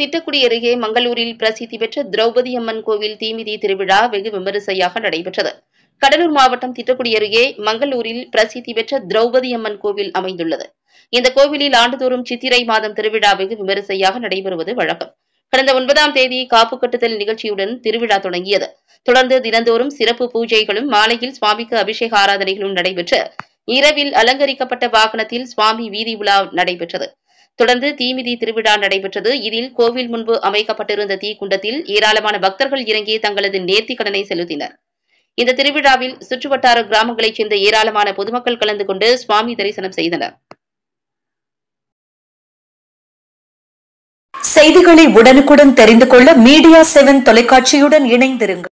திட்டக்குடி அருகே மங்களூரில் பிரசித்தி பெற்ற திரௌபதி அம்மன் கோவில் தீமிதி திருவிழா வெகு விமரிசையாக நடைபெற்றது கடலூர் மாவட்டம் திட்டக்குடி அருகே மங்களூரில் பிரசித்தி பெற்ற திரௌபதி அம்மன் கோவில் அமைந்துள்ளது இந்த கோவிலில் ஆண்டுதோறும் சித்திரை மாதம் திருவிழா வெகு விமரிசையாக நடைபெறுவது வழக்கம் கடந்த ஒன்பதாம் தேதி காப்பு கட்டுதல் நிகழ்ச்சியுடன் திருவிழா தொடங்கியது தொடர்ந்து தினந்தோறும் சிறப்பு பூஜைகளும் மாலையில் சுவாமிக்கு அபிஷேக ஆராதனைகளும் நடைபெற்று இரவில் அலங்கரிக்கப்பட்ட வாகனத்தில் சுவாமி வீதி உலா நடைபெற்றது தொடர்ந்து தீமிதி திருவிழா நடைபெற்றது இதில் கோவில் முன்பு அமைக்கப்பட்டிருந்த தீக்குண்டத்தில் ஏராளமான பக்தர்கள் இறங்கி தங்களது நேர்த்திக்கடனை கடனை செலுத்தினர் இந்த திருவிழாவில் சுற்றுவட்டார கிராமங்களைச் சேர்ந்த ஏராளமான பொதுமக்கள் கலந்து கொண்டு சுவாமி தரிசனம் செய்தனர் செய்திகளை உடனுக்குடன் தெரிந்து கொள்ள மீடியா செவன் தொலைக்காட்சியுடன் இணைந்திருங்கள்